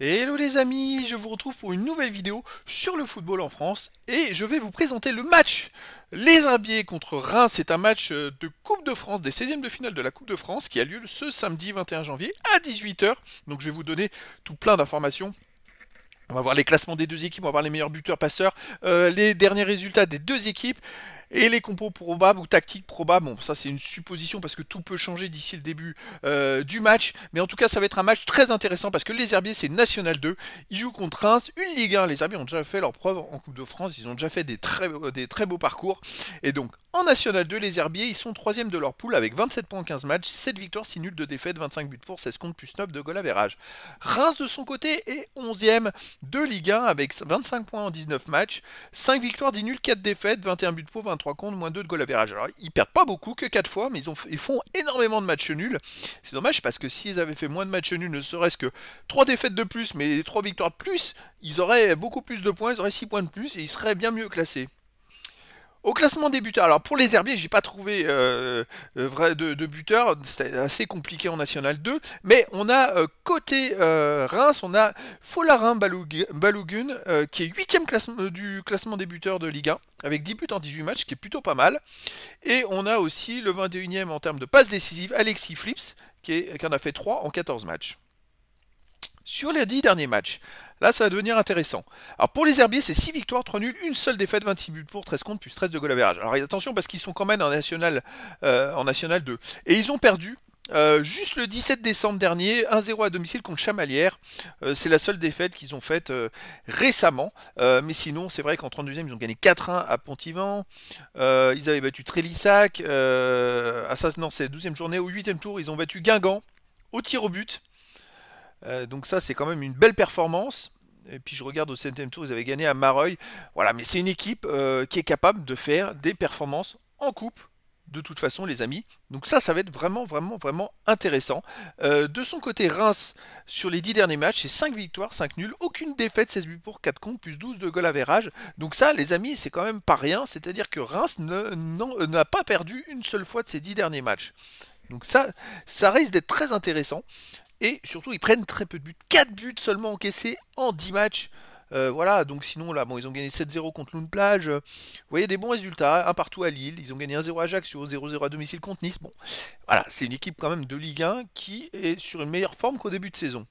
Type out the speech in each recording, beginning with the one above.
Hello les amis, je vous retrouve pour une nouvelle vidéo sur le football en France et je vais vous présenter le match Les Herbiers contre Reims, c'est un match euh, de Coupe de France, des 16e de finale de la Coupe de France qui a lieu ce samedi 21 janvier à 18h. Donc je vais vous donner tout plein d'informations on va voir les classements des deux équipes, on va voir les meilleurs buteurs, passeurs, euh, les derniers résultats des deux équipes. Et les compos probables ou tactiques probables, bon ça c'est une supposition parce que tout peut changer d'ici le début euh, du match. Mais en tout cas ça va être un match très intéressant parce que les Herbiers c'est National 2. Ils jouent contre Reims, une Ligue 1. Les Herbiers ont déjà fait leur preuve en Coupe de France. Ils ont déjà fait des très, beaux parcours. Et donc en National 2, les Herbiers, ils sont 3 de leur poule avec 27 points en 15 matchs, 7 victoires, 6 nuls, 2 défaites, 25 buts pour, 16 contre, plus 9 de goal average. Reims de son côté est 11ème de Ligue 1 avec 25 points en 19 matchs, 5 victoires, 10 nuls, 4 défaites, 21 buts pour, 20 3 comptes, moins 2 de goal average. Alors ils perdent pas beaucoup, que 4 fois, mais ils, ont, ils font énormément de matchs nuls. C'est dommage parce que s'ils avaient fait moins de matchs nuls, ne serait-ce que 3 défaites de plus, mais 3 victoires de plus, ils auraient beaucoup plus de points, ils auraient 6 points de plus et ils seraient bien mieux classés. Au classement des buteurs, alors pour les herbiers, j'ai pas trouvé euh, euh, de, buteur, c'était assez compliqué en National 2, mais on a euh, côté Reims, on a Folarin Balougun qui est 8 du classement des buteurs de Ligue 1, avec 10 buts en 18 matchs, ce qui est plutôt pas mal. Et on a aussi le 21 ème en termes de passes décisives, Alexis Flips, qui, qui en a fait 3 en 14 matchs sur les 10 derniers matchs. Là, ça va devenir intéressant. Alors pour les herbiers, c'est 6 victoires, 3 nuls, une seule défaite, 26 buts pour, 13 contre, plus 13 de goal average. Alors attention parce qu'ils sont quand même en national, euh, en national 2. Et ils ont perdu euh, juste le 17 décembre dernier, 1-0 à domicile contre Chamalière. Euh, c'est la seule défaite qu'ils ont faite récemment. mais sinon, c'est vrai qu'en 32e, ils ont gagné 4-1 à Pontivant. ils avaient battu Trélissac. à ça, non, c'est la 12e journée. Au 8e tour, ils ont battu Guingamp au tir au but. Euh, donc ça, c'est quand même une belle performance. Et puis je regarde au 7 tour, ils avaient gagné à Mareuil. Voilà, mais c'est une équipe euh, qui est capable de faire des performances en coupe. De toute façon, les amis. Donc ça, ça va être vraiment, vraiment, vraiment intéressant. Euh, de son côté, Reims, sur les 10 derniers matchs, c'est 5 victoires, 5 nuls, aucune défaite, 16 buts pour, 4 comptes, plus 12 de goal à verrage. Donc ça, les amis, c'est quand même pas rien. C'est-à-dire que Reims n'a pas perdu une seule fois de ses 10 derniers matchs. Donc ça, ça risque d'être très intéressant. Et surtout, ils prennent très peu de buts. 4 buts seulement encaissés en 10 matchs. Euh, voilà, donc sinon, là, bon, ils ont gagné 7-0 contre Lune Plage. Vous voyez des bons résultats, un partout à Lille. Ils ont gagné 1-0 à sur 0-0 à domicile contre Nice. Bon, voilà, c'est une équipe quand même de Ligue 1 qui est sur une meilleure forme qu'au début de saison.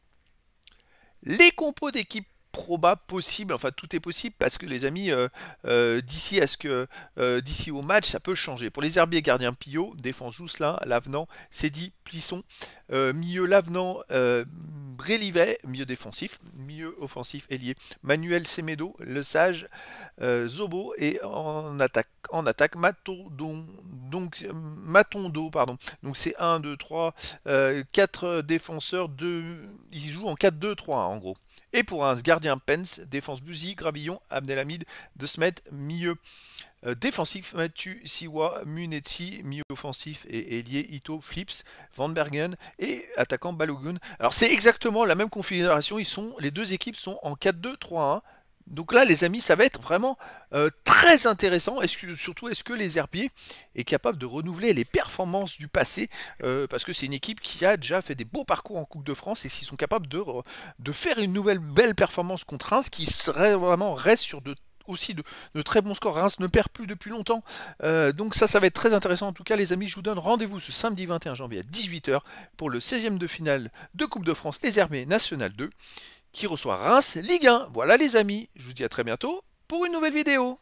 Les compos d'équipe probable possible, enfin tout est possible parce que les amis, euh, euh, d'ici à ce que euh, d'ici au match, ça peut changer. Pour les herbiers gardiens pio défense Jousselin, Lavenant, dit Plisson, milieu Lavenant, Brélivet, mieux défensif, mieux offensif ailier, Manuel Semedo, Le Sage, Zobo et en attaque en attaque Mato, donc euh, Matondo, pardon. Donc c'est 1, 2, 3, 4 défenseurs, 2, ils jouent en 4-2-3 en gros. Et pour un gardien Pence, défense buzi, Gravillon, Abdelhamid, De Smet, milieu euh, défensif, Mathieu, Siwa, Munetsi, milieu offensif et ailier Ito, Flips, Van Bergen et attaquant Balogun. Alors c'est exactement la même configuration, ils sont, les deux équipes sont en 4-2-3-1. Donc là, les amis, ça va être vraiment euh, très intéressant. Est-ce que, surtout, est-ce que les herbiers est capable de renouveler les performances du passé euh, Parce que c'est une équipe qui a déjà fait des beaux parcours en Coupe de France et s'ils sont capables de, euh, de, faire une nouvelle belle performance contre Reims, qui vraiment reste sur de aussi de, très bons scores. Reims ne perd plus depuis longtemps. donc ça, ça va être très intéressant. En tout cas, les amis, je vous donne rendez-vous ce samedi 21 janvier à 18h pour le 16e de finale de Coupe de France, les herbiers National 2 qui reçoit Reims Ligue 1. Voilà les amis, je vous dis à très bientôt pour une nouvelle vidéo.